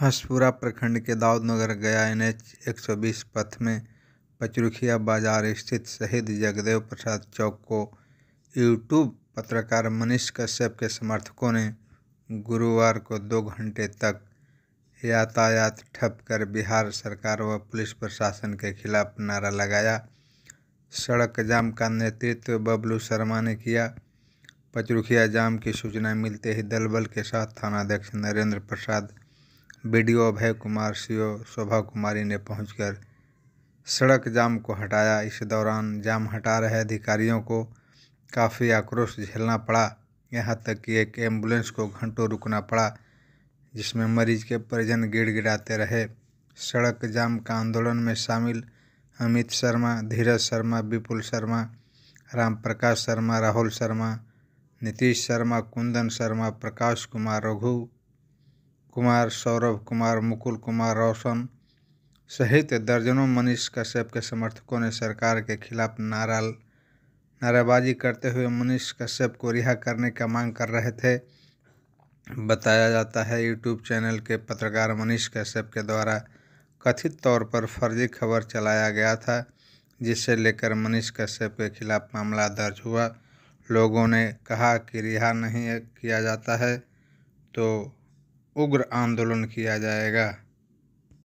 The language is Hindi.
हंसपुरा प्रखंड के दाऊदनगर गया एन एच एक सौ बीस पथ में पचरुखिया बाजार स्थित शहीद जगदेव प्रसाद चौक को यूट्यूब पत्रकार मनीष कश्यप के समर्थकों ने गुरुवार को दो घंटे तक यातायात ठप कर बिहार सरकार व पुलिस प्रशासन के खिलाफ नारा लगाया सड़क जाम का नेतृत्व बबलू शर्मा ने किया पचरुखिया जाम की सूचना मिलते ही दलबल के साथ थानाध्यक्ष Narendra Prasad B D O Abhay Kumar C O Shobha Kumari ने पहुंचकर सड़क जाम को हटाया इस दौरान जाम हटा रहे अधिकारियों को काफ़ी आक्रोश झेलना पड़ा यहाँ तक कि एक एम्बुलेंस को घंटों रुकना पड़ा जिसमें मरीज के परिजन गिड़गिड़ाते रहे सड़क जाम का आंदोलन में शामिल अमित शर्मा धीरज शर्मा विपुल शर्मा राम प्रकाश शर्मा राहुल शर्मा नीतीश शर्मा कुंदन शर्मा प्रकाश कुमार रघु कुमार सौरभ कुमार मुकुल कुमार रोशन सहित दर्जनों मनीष कश्यप के समर्थकों ने सरकार के खिलाफ नारा नारेबाजी करते हुए मनीष कश्यप को रिहा करने का मांग कर रहे थे बताया जाता है यूट्यूब चैनल के पत्रकार मनीष कश्यप के द्वारा कथित तौर पर फर्जी खबर चलाया गया था जिससे लेकर मनीष कश्यप के खिलाफ मामला दर्ज हुआ लोगों ने कहा कि रिहा नहीं किया जाता है तो उग्र आंदोलन किया जाएगा